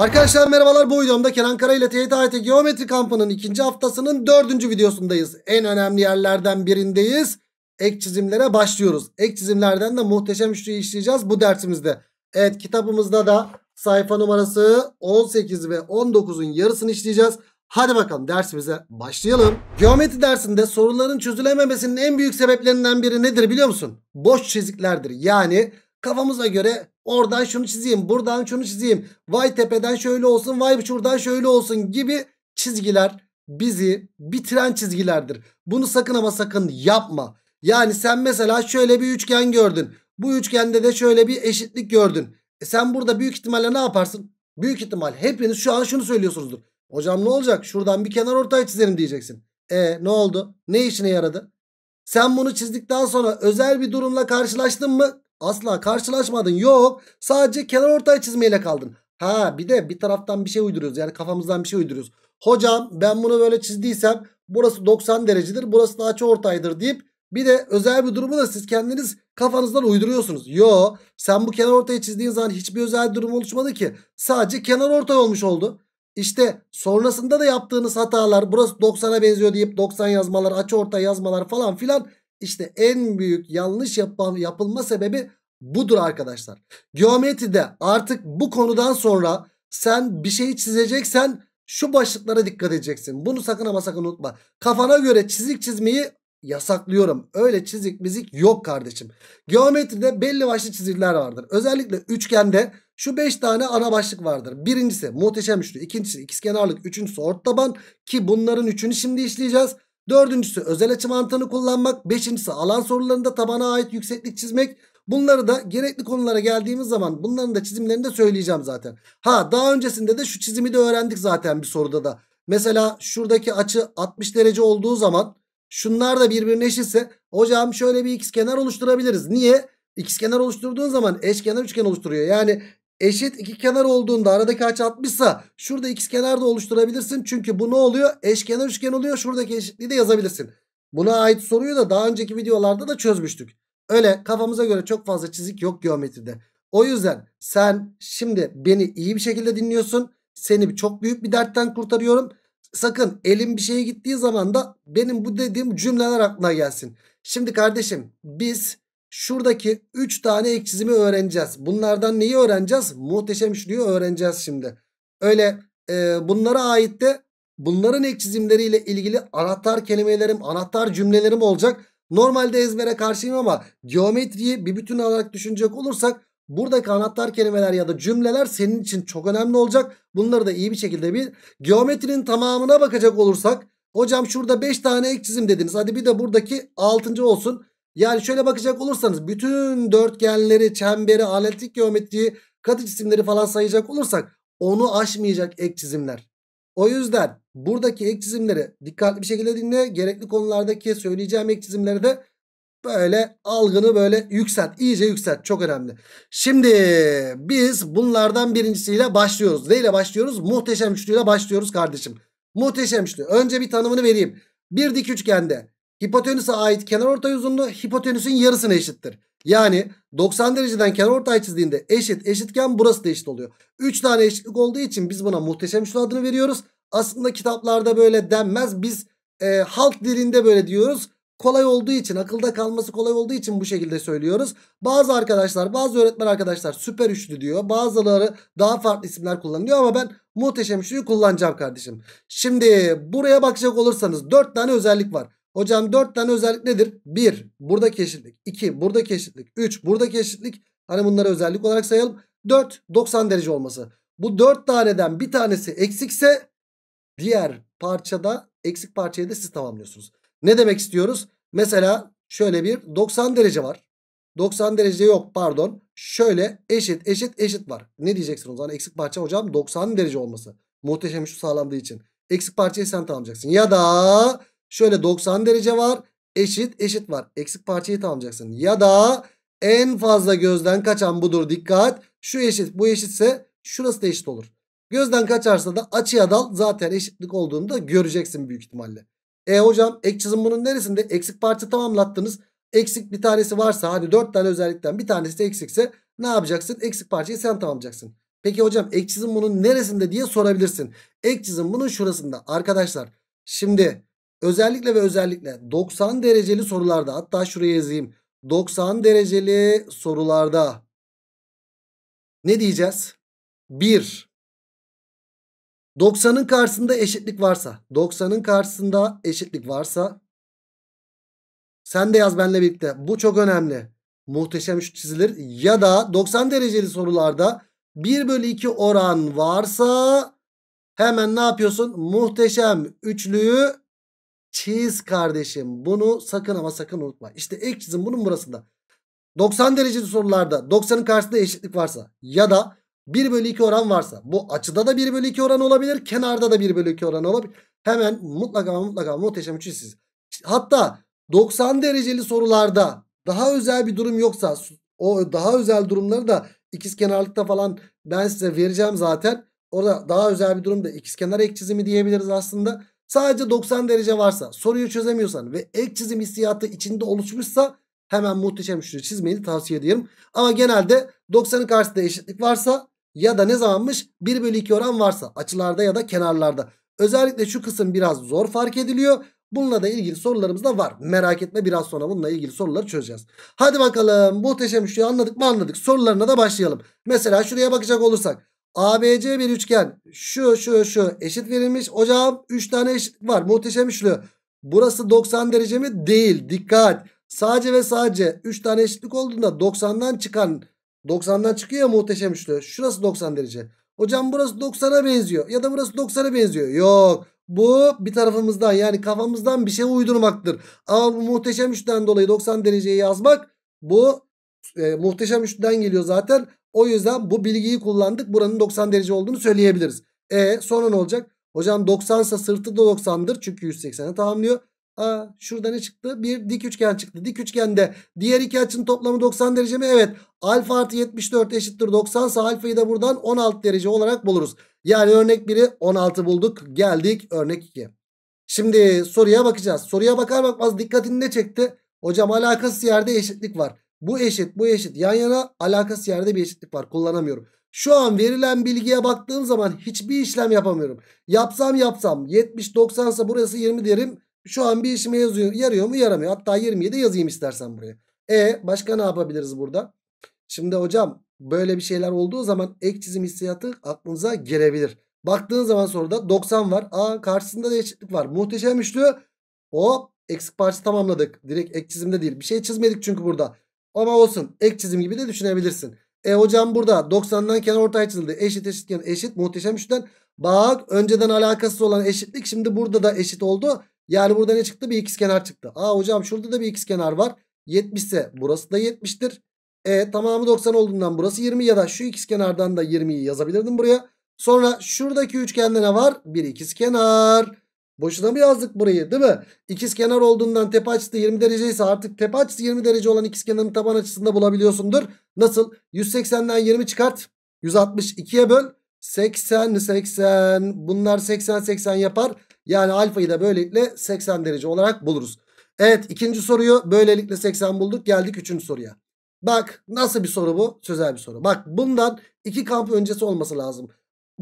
Arkadaşlar merhabalar bu videomda Kenan Kara ile TYT Geometri Kampı'nın ikinci haftasının dördüncü videosundayız. En önemli yerlerden birindeyiz. Ek çizimlere başlıyoruz. Ek çizimlerden de muhteşem üçlüyü işleyeceğiz bu dersimizde. Evet kitabımızda da sayfa numarası 18 ve 19'un yarısını işleyeceğiz. Hadi bakalım dersimize başlayalım. Geometri dersinde soruların çözülememesinin en büyük sebeplerinden biri nedir biliyor musun? Boş çiziklerdir. Yani Kafamıza göre oradan şunu çizeyim, buradan şunu çizeyim. Vay tepeden şöyle olsun, vay şuradan şöyle olsun gibi çizgiler bizi bitiren çizgilerdir. Bunu sakın ama sakın yapma. Yani sen mesela şöyle bir üçgen gördün. Bu üçgende de şöyle bir eşitlik gördün. E sen burada büyük ihtimalle ne yaparsın? Büyük ihtimal hepiniz şu an şunu söylüyorsunuzdur. Hocam ne olacak? Şuradan bir kenar ortay çizerim diyeceksin. E ne oldu? Ne işine yaradı? Sen bunu çizdikten sonra özel bir durumla karşılaştın mı? Asla karşılaşmadın. Yok. Sadece kenar ortay çizmeyle kaldın. Ha bir de bir taraftan bir şey uyduruyoruz. Yani kafamızdan bir şey uyduruyoruz. Hocam ben bunu böyle çizdiysem burası 90 derecedir. Burası da açı ortaydır deyip bir de özel bir durumu da siz kendiniz kafanızdan uyduruyorsunuz. Yo sen bu kenar ortayı çizdiğin zaman hiçbir özel durum oluşmadı ki. Sadece kenar ortay olmuş oldu. İşte sonrasında da yaptığınız hatalar burası 90'a benziyor deyip 90 yazmalar açı ortay yazmalar falan filan işte en büyük yanlış yapma, yapılma sebebi budur arkadaşlar. Geometride artık bu konudan sonra sen bir şeyi çizeceksen şu başlıklara dikkat edeceksin. Bunu sakın ama sakın unutma. Kafana göre çizik çizmeyi yasaklıyorum. Öyle çizik mizik yok kardeşim. Geometride belli başlı çizikler vardır. Özellikle üçgende şu 5 tane ana başlık vardır. Birincisi muhteşem üçlü, ikincisi ikizkenarlık, üçüncüsü ort taban ki bunların üçünü şimdi işleyeceğiz. Dördüncüsü özel açı mantığını kullanmak. Beşincisi alan sorularında tabana ait yükseklik çizmek. Bunları da gerekli konulara geldiğimiz zaman bunların da çizimlerini de söyleyeceğim zaten. Ha daha öncesinde de şu çizimi de öğrendik zaten bir soruda da. Mesela şuradaki açı 60 derece olduğu zaman şunlar da birbirine eşitse hocam şöyle bir ikizkenar oluşturabiliriz. Niye? İkizkenar oluşturduğun zaman eşkenar üçgen oluşturuyor. Yani eşit iki kenar olduğunda aradaki açı 60 ise şurada x kenar da oluşturabilirsin. Çünkü bu ne oluyor? Eşkenar üçgen oluyor. Şuradaki eşitliği de yazabilirsin. Buna ait soruyu da daha önceki videolarda da çözmüştük. Öyle kafamıza göre çok fazla çizik yok geometride. O yüzden sen şimdi beni iyi bir şekilde dinliyorsun. Seni çok büyük bir dertten kurtarıyorum. Sakın elim bir şeye gittiği zaman da benim bu dediğim cümleler aklına gelsin. Şimdi kardeşim biz Şuradaki 3 tane ek çizimi öğreneceğiz. Bunlardan neyi öğreneceğiz? Muhteşem üçlüyü öğreneceğiz şimdi. Öyle e, bunlara ait de bunların ek çizimleriyle ilgili anahtar kelimelerim, anahtar cümlelerim olacak. Normalde ezbere karşıyım ama geometriyi bir bütün olarak düşünecek olursak buradaki anahtar kelimeler ya da cümleler senin için çok önemli olacak. Bunları da iyi bir şekilde bir geometrinin tamamına bakacak olursak hocam şurada 5 tane ek çizim dediniz. Hadi bir de buradaki 6. olsun. Yani şöyle bakacak olursanız bütün dörtgenleri, çemberi, analitik geometriyi, katı cisimleri falan sayacak olursak onu aşmayacak ek çizimler. O yüzden buradaki ek çizimleri dikkatli bir şekilde dinle. Gerekli konulardaki söyleyeceğim ek çizimleri de böyle algını böyle yükselt. iyice yükselt. Çok önemli. Şimdi biz bunlardan birincisiyle başlıyoruz. Neyle başlıyoruz? Muhteşem üçlüyle başlıyoruz kardeşim. Muhteşem üçlü. Önce bir tanımını vereyim. Bir dik üçgende Hipotenüse ait kenarortay uzunluğu hipotenüsün yarısına eşittir. Yani 90 dereceden kenarortay çizdiğinde eşit eşitken burası da eşit oluyor. 3 tane eşitlik olduğu için biz buna muhteşem üçlü adını veriyoruz. Aslında kitaplarda böyle denmez. Biz e, halk dilinde böyle diyoruz. Kolay olduğu için akılda kalması kolay olduğu için bu şekilde söylüyoruz. Bazı arkadaşlar bazı öğretmen arkadaşlar süper üçlü diyor. Bazıları daha farklı isimler kullanıyor ama ben muhteşem üçlüyü kullanacağım kardeşim. Şimdi buraya bakacak olursanız 4 tane özellik var. Hocam 4 tane özellik nedir? 1. Buradaki eşitlik. 2. Buradaki eşitlik. 3. Buradaki eşitlik. Hani bunları özellik olarak sayalım. 4. 90 derece olması. Bu 4 taneden bir tanesi eksikse diğer parçada eksik parçayı da siz tamamlıyorsunuz. Ne demek istiyoruz? Mesela şöyle bir 90 derece var. 90 derece yok pardon. Şöyle eşit eşit eşit var. Ne diyeceksin o zaman? Hani eksik parça hocam 90 derece olması. Muhteşem şu sağlandığı için. Eksik parçayı sen tamamlayacaksın. Ya da Şöyle 90 derece var. Eşit eşit var. Eksik parçayı tamamlayacaksın. Ya da en fazla gözden kaçan budur. Dikkat. Şu eşit bu eşitse şurası da eşit olur. Gözden kaçarsa da açıya dal zaten eşitlik olduğunu da göreceksin büyük ihtimalle. E hocam ek çizim bunun neresinde? Eksik parça tamamlattınız. Eksik bir tanesi varsa hadi 4 tane özellikten bir tanesi de eksikse ne yapacaksın? Eksik parçayı sen tamamlayacaksın. Peki hocam ek çizim bunun neresinde diye sorabilirsin. Ek çizim bunun şurasında. Arkadaşlar şimdi Özellikle ve özellikle 90 dereceli sorularda hatta şuraya yazayım. 90 dereceli sorularda ne diyeceğiz? 1. 90'ın karşısında eşitlik varsa. 90'ın karşısında eşitlik varsa. Sen de yaz benimle birlikte. Bu çok önemli. Muhteşem şu çizilir. Ya da 90 dereceli sorularda 1 bölü 2 oran varsa hemen ne yapıyorsun? Muhteşem üçlüyü Çiz kardeşim. Bunu sakın ama sakın unutma. İşte ek çizim bunun burasında. 90 dereceli sorularda 90'ın karşısında eşitlik varsa ya da 1 bölü 2 oran varsa bu açıda da 1 bölü 2 oran olabilir. Kenarda da 1 bölü 2 oran olabilir. Hemen mutlaka mutlaka muhteşem üçlüsüz. Hatta 90 dereceli sorularda daha özel bir durum yoksa o daha özel durumları da ikiz kenarlıkta falan ben size vereceğim zaten. Orada daha özel bir durumda ikiz kenar ek çizimi diyebiliriz aslında. Sadece 90 derece varsa soruyu çözemiyorsan ve ek çizim hissiyatı içinde oluşmuşsa hemen muhteşem üçlü çizmeyi tavsiye ediyorum. Ama genelde 90'ın karşısında eşitlik varsa ya da ne zamanmış 1 bölü 2 oran varsa açılarda ya da kenarlarda. Özellikle şu kısım biraz zor fark ediliyor. Bununla da ilgili sorularımız da var. Merak etme biraz sonra bununla ilgili soruları çözeceğiz. Hadi bakalım muhteşem üçlüyü anladık mı anladık. Sorularına da başlayalım. Mesela şuraya bakacak olursak. ABC bir üçgen. Şu şu şu eşit verilmiş. Hocam 3 tane eşit var. Muhteşem üçlü. Burası 90 derece mi? Değil. Dikkat. Sadece ve sadece 3 tane eşitlik olduğunda 90'dan çıkan 90'dan çıkıyor muhteşem üçlü. Şurası 90 derece. Hocam burası 90'a benziyor. Ya da burası 90'a benziyor. Yok. Bu bir tarafımızdan yani kafamızdan bir şey uydurmaktır. Ama bu muhteşem üçten dolayı 90 dereceyi yazmak bu e, muhteşem üçten geliyor zaten. O yüzden bu bilgiyi kullandık. Buranın 90 derece olduğunu söyleyebiliriz. E sonra ne olacak? Hocam 90 ise sırtı da 90'dır. Çünkü 180'e tamamlıyor. Aa, şurada ne çıktı? Bir dik üçgen çıktı. Dik üçgende diğer iki açının toplamı 90 derece mi? Evet. Alfa artı 74 eşittir 90 ise alfayı da buradan 16 derece olarak buluruz. Yani örnek 1'i 16 bulduk. Geldik örnek 2'ye. Şimdi soruya bakacağız. Soruya bakar bakmaz dikkatini ne çekti? Hocam alakasız yerde eşitlik var. Bu eşit bu eşit yan yana alakası yerde bir eşitlik var kullanamıyorum. Şu an verilen bilgiye baktığım zaman hiçbir işlem yapamıyorum. Yapsam yapsam 70-90 ise burası 20 derim. Şu an bir işime yazıyor, yarıyor mu yaramıyor. Hatta 27 yazayım istersen buraya. E başka ne yapabiliriz burada? Şimdi hocam böyle bir şeyler olduğu zaman ek çizim hissiyatı aklınıza gelebilir. Baktığın zaman soruda 90 var. Aa karşısında da eşitlik var. Muhteşem üçlü. Hop eksik parça tamamladık. Direkt ek çizimde değil. Bir şey çizmedik çünkü burada. Ama olsun ek çizim gibi de düşünebilirsin. E hocam burada 90'dan kenar ortaya çizildi. Eşit eşitken eşit muhteşem üçten. Bak önceden alakasız olan eşitlik şimdi burada da eşit oldu. Yani burada ne çıktı? Bir kenar çıktı. Aa hocam şurada da bir kenar var. 70 ise burası da 70'tir. E tamamı 90 olduğundan burası 20 ya da şu kenardan da 20'yi yazabilirdim buraya. Sonra şuradaki üçgende ne var? Bir ikiz kenar. Boşuna mı yazdık burayı değil mi? İkiz kenar olduğundan tepe açısı 20 derece ise artık tepe açısı 20 derece olan ikiz kenarın taban açısında bulabiliyorsundur. Nasıl? 180'den 20 çıkart. 162'ye böl. 80 80 bunlar 80 80 yapar. Yani alfayı da böylelikle 80 derece olarak buluruz. Evet ikinci soruyu böylelikle 80 bulduk. Geldik üçüncü soruya. Bak nasıl bir soru bu? Sözel bir soru. Bak bundan iki kamp öncesi olması lazım.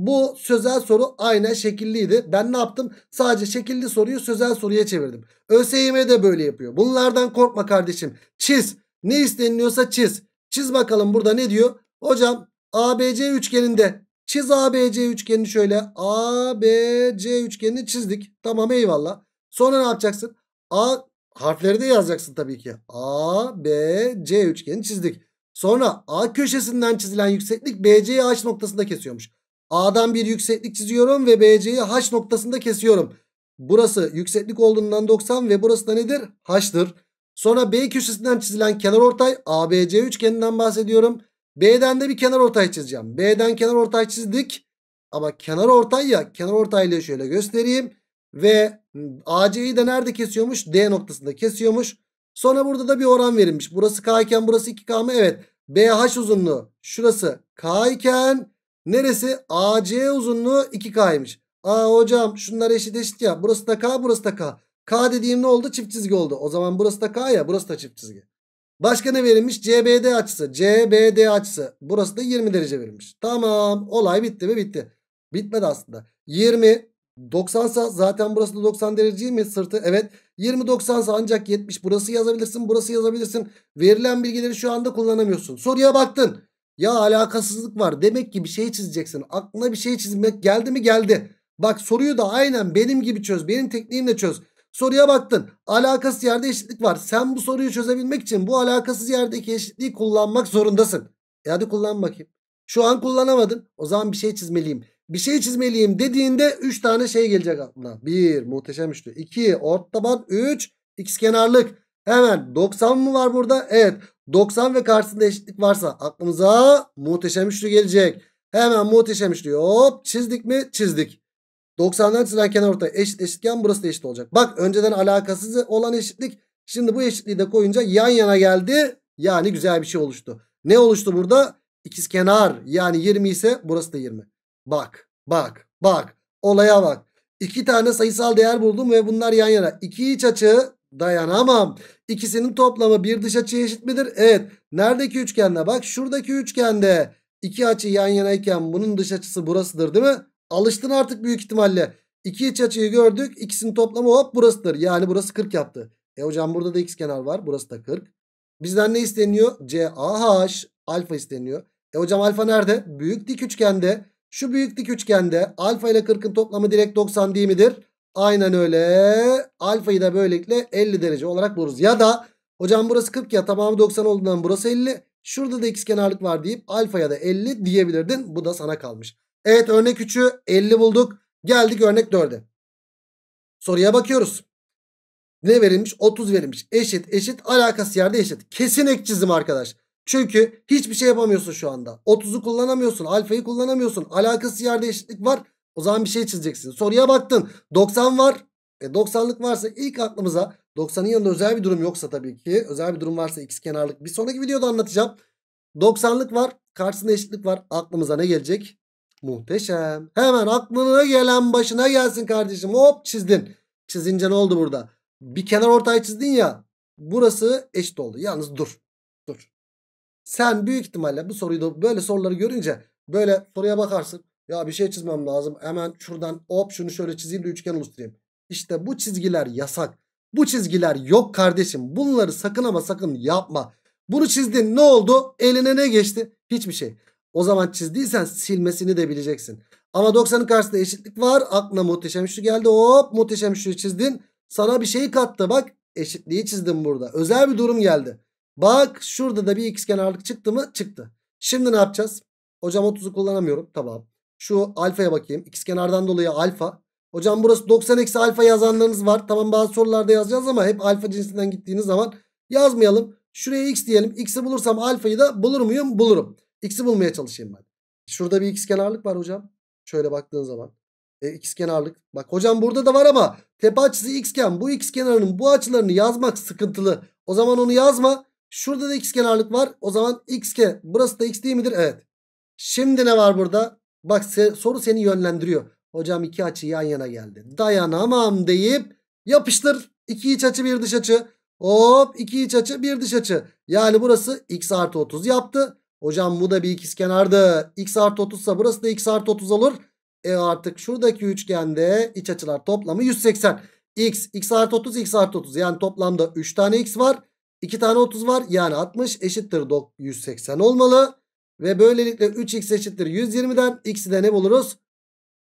Bu sözel soru aynen şekilliydi. Ben ne yaptım? Sadece şekilli soruyu sözel soruya çevirdim. ÖSYM de böyle yapıyor. Bunlardan korkma kardeşim. Çiz. Ne isteniliyorsa çiz. Çiz bakalım burada ne diyor? Hocam ABC üçgeninde çiz ABC üçgenini şöyle. ABC üçgenini çizdik. Tamam eyvallah. Sonra ne yapacaksın? A harfleri de yazacaksın tabii ki. ABC üçgenini çizdik. Sonra A köşesinden çizilen yükseklik BC'yi H noktasında kesiyormuş. A'dan bir yükseklik çiziyorum ve BC'yi H noktasında kesiyorum. Burası yükseklik olduğundan 90 ve burası da nedir? H'tır. Sonra B köşesinden çizilen kenarortay ABC üçgeninden bahsediyorum. B'den de bir kenarortay çizeceğim. B'den kenarortay çizdik. Ama kenarortay ya kenarortaylığı şöyle göstereyim. Ve AC'yi de nerede kesiyormuş? D noktasında kesiyormuş. Sonra burada da bir oran verilmiş. Burası K iken burası 2K mı? Evet. BH uzunluğu şurası K iken Neresi? AC uzunluğu 2K'ymış. Aa hocam şunlar eşit eşit ya. Burası da K burası da K. K dediğim ne oldu? Çift çizgi oldu. O zaman burası da K ya burası da çift çizgi. Başka ne verilmiş? CBD açısı. CBD açısı. Burası da 20 derece verilmiş. Tamam. Olay bitti mi? Bitti. Bitmedi aslında. 20 90 sa zaten burası da 90 derece mi sırtı? Evet. 20 90 sa ancak 70. Burası yazabilirsin. Burası yazabilirsin. Verilen bilgileri şu anda kullanamıyorsun. Soruya baktın. Ya alakasızlık var. Demek ki bir şey çizeceksin. Aklına bir şey çizmek geldi mi geldi. Bak soruyu da aynen benim gibi çöz. Benim tekniğimle çöz. Soruya baktın. Alakasız yerde eşitlik var. Sen bu soruyu çözebilmek için bu alakasız yerdeki eşitliği kullanmak zorundasın. E hadi kullan bakayım. Şu an kullanamadın. O zaman bir şey çizmeliyim. Bir şey çizmeliyim dediğinde 3 tane şey gelecek aklına. 1 muhteşem üçlü. 2 ort taban 3 x kenarlık. Hemen 90 mı var burada? Evet. 90 ve karşısında eşitlik varsa aklımıza muhteşem üçlü gelecek. Hemen muhteşem üçlü hop çizdik mi çizdik. 90'dan çizilen kenar ortaya eşit eşitken burası da eşit olacak. Bak önceden alakasız olan eşitlik. Şimdi bu eşitliği de koyunca yan yana geldi. Yani güzel bir şey oluştu. Ne oluştu burada? İkiz kenar yani 20 ise burası da 20. Bak bak bak olaya bak. İki tane sayısal değer buldum ve bunlar yan yana. İki iç açı Dayanamam. İkisinin toplamı bir dış açıya eşit midir? Evet. Neredeki üçgende? Bak şuradaki üçgende. iki açı yan yanayken bunun dış açısı burasıdır değil mi? Alıştın artık büyük ihtimalle. İki iç açıyı gördük. İkisinin toplamı hop burasıdır. Yani burası 40 yaptı. E hocam burada da x kenar var. Burası da 40. Bizden ne isteniyor? CAH alfa isteniyor. E hocam alfa nerede? Büyük dik üçgende. Şu büyük dik üçgende alfa ile 40'ın toplamı direkt 90 değil midir? Aynen öyle. Alfayı da böylelikle 50 derece olarak buluruz. Ya da hocam burası 40 ya tamamı 90 olduğundan burası 50. Şurada da x kenarlık var deyip alfaya da 50 diyebilirdin. Bu da sana kalmış. Evet örnek 3'ü 50 bulduk. Geldik örnek 4'e. Soruya bakıyoruz. Ne verilmiş? 30 verilmiş. Eşit eşit alakası yerde eşit. Kesin ek çizim arkadaş. Çünkü hiçbir şey yapamıyorsun şu anda. 30'u kullanamıyorsun. Alfayı kullanamıyorsun. Alakası yerde eşitlik var. O zaman bir şey çizeceksin. Soruya baktın. 90 var. E 90'lık varsa ilk aklımıza 90'ın yanında özel bir durum yoksa tabii ki. Özel bir durum varsa x kenarlık. Bir sonraki videoda anlatacağım. 90'lık var. Karşısında eşitlik var. Aklımıza ne gelecek? Muhteşem. Hemen aklına gelen başına gelsin kardeşim. Hop çizdin. Çizince ne oldu burada? Bir kenar ortaya çizdin ya. Burası eşit oldu. Yalnız dur. Dur. Sen büyük ihtimalle bu soruyu da böyle soruları görünce böyle soruya bakarsın. Ya bir şey çizmem lazım. Hemen şuradan hop şunu şöyle çizeyim de üçgen oluşturayım. İşte bu çizgiler yasak. Bu çizgiler yok kardeşim. Bunları sakın ama sakın yapma. Bunu çizdin ne oldu? Eline ne geçti? Hiçbir şey. O zaman çizdiysen silmesini de bileceksin. Ama 90'ın karşısında eşitlik var. Aklına muhteşem üçlü geldi. Hop muhteşem üçlü çizdin. Sana bir şey kattı. Bak eşitliği çizdim burada. Özel bir durum geldi. Bak şurada da bir x kenarlık çıktı mı? Çıktı. Şimdi ne yapacağız? Hocam 30'u kullanamıyorum. Tamam. Şu alfaya bakayım. X kenardan dolayı alfa. Hocam burası 90 eksi alfa yazanlarınız var. Tamam bazı sorularda yazacağız ama hep alfa cinsinden gittiğiniz zaman yazmayalım. Şuraya x diyelim. X'i bulursam alfayı da bulur muyum? Bulurum. X'i bulmaya çalışayım ben. Şurada bir x kenarlık var hocam. Şöyle baktığın zaman. E, x kenarlık. Bak hocam burada da var ama tepe açısı xken. Bu x kenarının bu açılarını yazmak sıkıntılı. O zaman onu yazma. Şurada da x kenarlık var. O zaman x ke. Burası da x değil midir? Evet. Şimdi ne var burada? Bak se soru seni yönlendiriyor. Hocam iki açı yan yana geldi. Dayanamam deyip yapıştır. İki iç açı bir dış açı. Hop iki iç açı bir dış açı. Yani burası x artı 30 yaptı. Hocam bu da bir ikizkenardı. x artı 30 ise burası da x artı 30 olur. E artık şuradaki üçgende iç açılar toplamı 180. X, x artı 30, x artı 30. Yani toplamda 3 tane x var. 2 tane 30 var. Yani 60 eşittir 180 olmalı. Ve böylelikle 3x eşittir 120'den x'i de ne buluruz?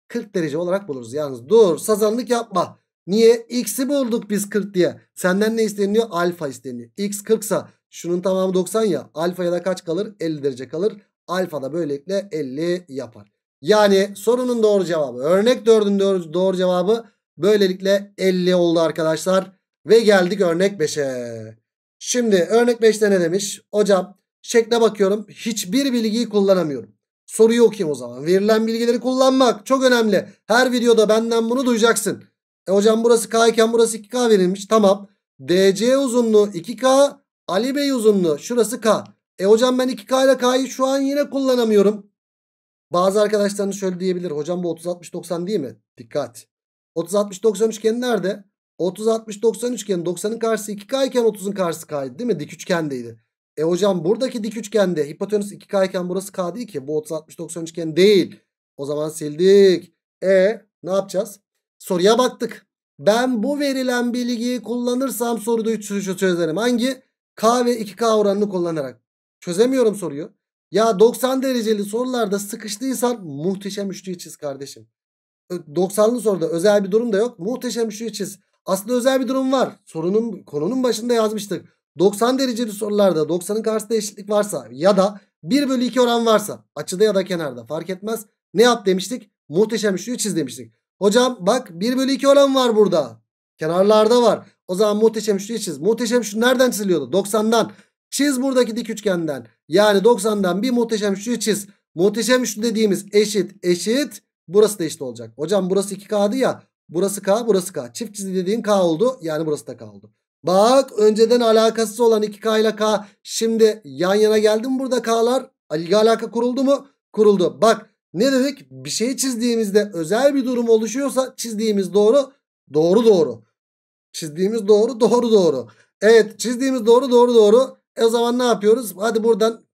40 derece olarak buluruz. Yalnız dur sazanlık yapma. Niye? X'i bulduk biz 40 diye. Senden ne isteniyor? Alfa isteniyor. X 40 sa şunun tamamı 90 ya. alfa ya da kaç kalır? 50 derece kalır. Alfa da böylelikle 50 yapar. Yani sorunun doğru cevabı. Örnek 4'ün doğru, doğru cevabı böylelikle 50 oldu arkadaşlar. Ve geldik örnek 5'e. Şimdi örnek 5'te ne demiş? Hocam Şekle bakıyorum. Hiçbir bilgiyi kullanamıyorum. Soruyu okuyayım o zaman. Verilen bilgileri kullanmak çok önemli. Her videoda benden bunu duyacaksın. E hocam burası K iken burası 2K verilmiş. Tamam. DC uzunluğu 2K. Ali Bey uzunluğu şurası K. E hocam ben 2K ile K'yı şu an yine kullanamıyorum. Bazı arkadaşlarınız şöyle diyebilir. Hocam bu 30-60-90 değil mi? Dikkat. 30-60-90 üçgeni nerede? 30-60-90 üçgeni 90'ın karşısı 2K iken 30'un karşısı K'ydı değil mi? Dik üçgendeydi. E hocam buradaki dik üçgende hipotenüs 2K iken burası K değil ki. Bu 30-60-90 üçgen değil. O zaman sildik. E ne yapacağız? Soruya baktık. Ben bu verilen bilgiyi kullanırsam soruda çözerim. Hangi? K ve 2K oranını kullanarak. Çözemiyorum soruyu. Ya 90 dereceli sorularda sıkıştıysan muhteşem üçlüyü çiz kardeşim. 90'lı soruda özel bir durum da yok. Muhteşem üçlüyü çiz. Aslında özel bir durum var. Sorunun konunun başında yazmıştık. 90 dereceli sorularda 90'ın karşısında eşitlik varsa ya da 1 bölü 2 oran varsa açıda ya da kenarda fark etmez. Ne yap demiştik? Muhteşem üçlüyü çiz demiştik. Hocam bak 1 bölü 2 oran var burada. Kenarlarda var. O zaman muhteşem üçlüyü çiz. Muhteşem üçlü nereden çiziliyordu? 90'dan. Çiz buradaki dik üçgenden. Yani 90'dan bir muhteşem üçlüyü çiz. Muhteşem üçlü dediğimiz eşit eşit. Burası da eşit olacak. Hocam burası 2K'dı ya. Burası K burası K. Çift çizgi dediğin K oldu. Yani burası da K oldu. Bak önceden alakasız olan 2K ile K şimdi yan yana geldi mi burada K'lar? İlgi alaka kuruldu mu? Kuruldu. Bak ne dedik? Bir şey çizdiğimizde özel bir durum oluşuyorsa çizdiğimiz doğru doğru doğru. Çizdiğimiz doğru doğru doğru. Evet çizdiğimiz doğru doğru doğru. E o zaman ne yapıyoruz? Hadi buradan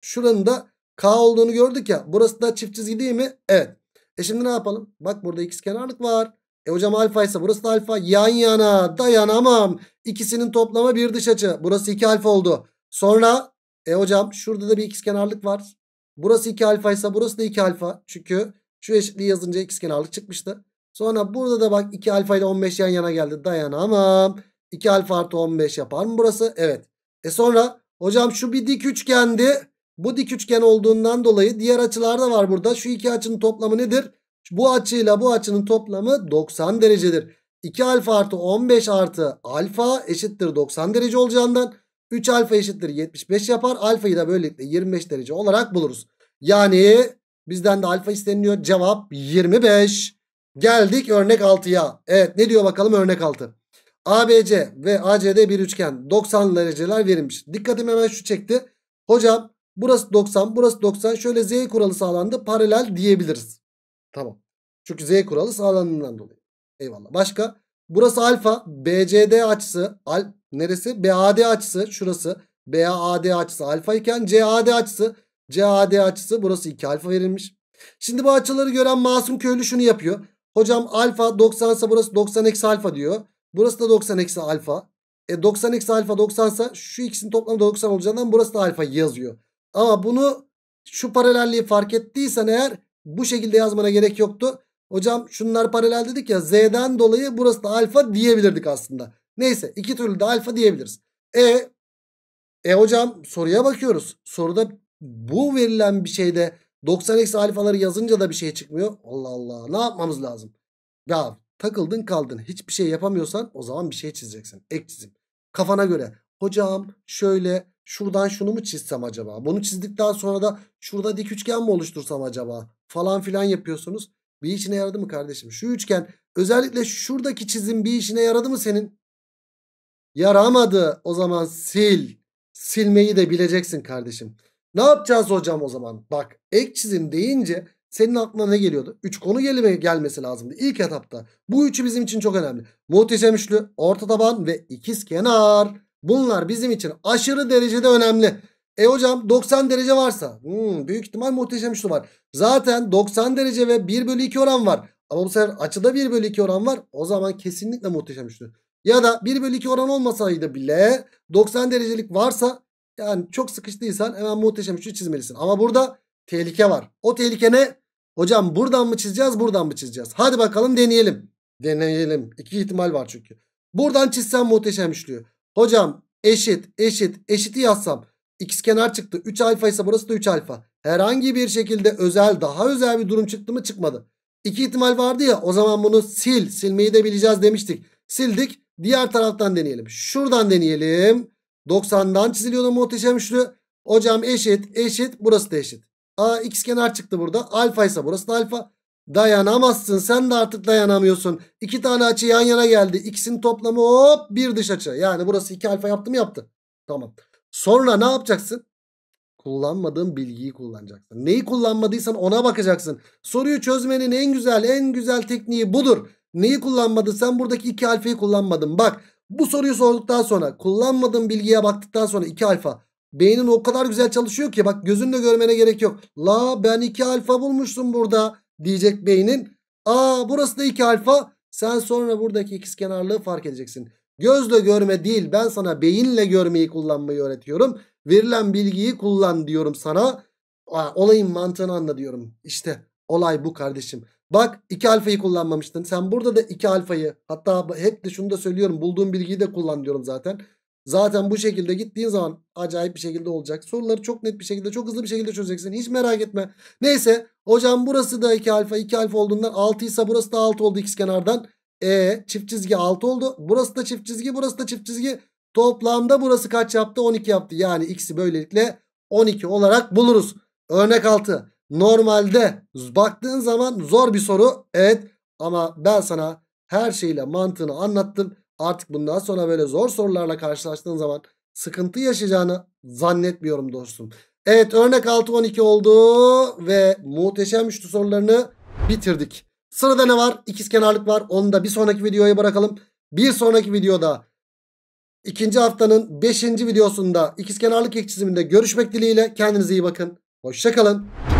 şuranın da K olduğunu gördük ya. Burası da çift çizgi değil mi? Evet. E şimdi ne yapalım? Bak burada x kenarlık var. E hocam alfa ise burası da alfa. Yan yana dayanamam. İkisinin toplamı bir dış açı. Burası 2 alfa oldu. Sonra e hocam şurada da bir kenarlık var. Burası 2 alfa ise burası da 2 alfa. Çünkü şu eşitliği yazınca kenarlık çıkmıştı. Sonra burada da bak 2 alfa ile 15 yan yana geldi. Dayanamam. 2 alfa artı 15 yapar mı burası? Evet. E sonra hocam şu bir dik üçgendi. Bu dik üçgen olduğundan dolayı diğer açılar da var burada. Şu iki açının toplamı nedir? Bu açıyla bu açının toplamı 90 derecedir. 2 alfa artı 15 artı alfa eşittir 90 derece olacağından 3 alfa eşittir 75 yapar. Alfayı da böylelikle 25 derece olarak buluruz. Yani bizden de alfa isteniliyor. Cevap 25. Geldik örnek 6'ya. Evet ne diyor bakalım örnek 6. ABC ve ACD bir üçgen 90 dereceler verilmiş. Dikkatim hemen şu çekti. Hocam burası 90 burası 90 şöyle Z kuralı sağlandı paralel diyebiliriz. Tamam. Çünkü z kuralı sağlandığından dolayı. Eyvallah. Başka? Burası alfa. BCD açısı. Al, neresi? BAD açısı. Şurası. BAD açısı alfa iken CAD açısı. CAD açısı. Burası 2 alfa verilmiş. Şimdi bu açıları gören masum köylü şunu yapıyor. Hocam alfa 90 ise burası 90 eksi alfa diyor. Burası da 90 eksi alfa. E 90 eksi alfa 90 ise şu ikisinin toplamı da 90 olacağından burası da alfa yazıyor. Ama bunu şu paralelliği fark ettiysen eğer bu şekilde yazmana gerek yoktu. Hocam şunlar paralel dedik ya Z'den dolayı burası da alfa diyebilirdik aslında. Neyse iki türlü de alfa diyebiliriz. E, e hocam soruya bakıyoruz. Soruda bu verilen bir şeyde 90 eksi alfaları yazınca da bir şey çıkmıyor. Allah Allah ne yapmamız lazım? Ya takıldın kaldın hiçbir şey yapamıyorsan o zaman bir şey çizeceksin. Ek çizim. Kafana göre hocam şöyle Şuradan şunu mu çizsem acaba? Bunu çizdikten sonra da şurada dik üçgen mi oluştursam acaba? Falan filan yapıyorsunuz. Bir işine yaradı mı kardeşim? Şu üçgen özellikle şuradaki çizim bir işine yaradı mı senin? Yaramadı. O zaman sil. Silmeyi de bileceksin kardeşim. Ne yapacağız hocam o zaman? Bak ek çizim deyince senin aklına ne geliyordu? Üç konu gelme, gelmesi lazımdı ilk etapta. Bu üçü bizim için çok önemli. Muhteşem üçlü, orta taban ve ikiz kenar. Bunlar bizim için aşırı derecede önemli. E hocam 90 derece varsa hmm, büyük ihtimal muhteşem üçlü var. Zaten 90 derece ve 1 bölü 2 oran var. Ama bu sefer açıda 1 bölü 2 oran var. O zaman kesinlikle muhteşem üçlü. Ya da 1 bölü 2 oran olmasaydı bile 90 derecelik varsa yani çok sıkıştıysan hemen muhteşem üçlü çizmelisin. Ama burada tehlike var. O tehlike ne? Hocam buradan mı çizeceğiz buradan mı çizeceğiz? Hadi bakalım deneyelim. Deneyelim. İki ihtimal var çünkü. Buradan çizsem muhteşem üçlüyü. Hocam eşit eşit eşiti yazsam x kenar çıktı. 3 alfa ise burası da 3 alfa. Herhangi bir şekilde özel daha özel bir durum çıktı mı çıkmadı. İki ihtimal vardı ya o zaman bunu sil silmeyi de bileceğiz demiştik. Sildik diğer taraftan deneyelim. Şuradan deneyelim. 90'dan çiziliyordu muhteşem üçlü. Hocam eşit eşit burası da eşit. Aa x kenar çıktı burada. Alfa ise burası da alfa. Dayanamazsın. Sen de artık dayanamıyorsun. İki tane açı yan yana geldi. İkisinin toplamı hop bir dış açı. Yani burası iki alfa yaptı mı yaptı. Tamam. Sonra ne yapacaksın? Kullanmadığın bilgiyi kullanacaksın. Neyi kullanmadıysan ona bakacaksın. Soruyu çözmenin en güzel en güzel tekniği budur. Neyi kullanmadın? Sen buradaki iki alfayı kullanmadın. Bak bu soruyu sorduktan sonra kullanmadığın bilgiye baktıktan sonra iki alfa. Beynin o kadar güzel çalışıyor ki bak gözünle görmene gerek yok. La ben iki alfa bulmuştum burada diyecek beynin. Aa burası da 2 alfa. Sen sonra buradaki ikizkenarlığı fark edeceksin. Gözle görme değil ben sana beyinle görmeyi kullanmayı öğretiyorum. Verilen bilgiyi kullan diyorum sana. Aa, olayın mantığını anla diyorum. İşte olay bu kardeşim. Bak 2 alfayı kullanmamıştın. Sen burada da 2 alfayı hatta hep de şunu da söylüyorum. Bulduğum bilgiyi de kullan diyorum zaten. Zaten bu şekilde gittiğin zaman acayip bir şekilde olacak. Soruları çok net bir şekilde çok hızlı bir şekilde çözeceksin. Hiç merak etme. Neyse hocam burası da 2 alfa 2 alfa olduğundan 6 ise burası da 6 oldu x kenardan. E çift çizgi 6 oldu. Burası da çift çizgi burası da çift çizgi. Toplamda burası kaç yaptı? 12 yaptı. Yani x'i böylelikle 12 olarak buluruz. Örnek 6. Normalde baktığın zaman zor bir soru. Evet ama ben sana her şeyle mantığını anlattım artık bundan sonra böyle zor sorularla karşılaştığın zaman sıkıntı yaşayacağını zannetmiyorum dostum. Evet örnek 6-12 oldu ve muhteşem üçlü sorularını bitirdik. Sırada ne var? İkizkenarlık var. Onu da bir sonraki videoya bırakalım. Bir sonraki videoda ikinci haftanın 5. videosunda ikizkenarlık ek çiziminde görüşmek dileğiyle. Kendinize iyi bakın. Hoşçakalın.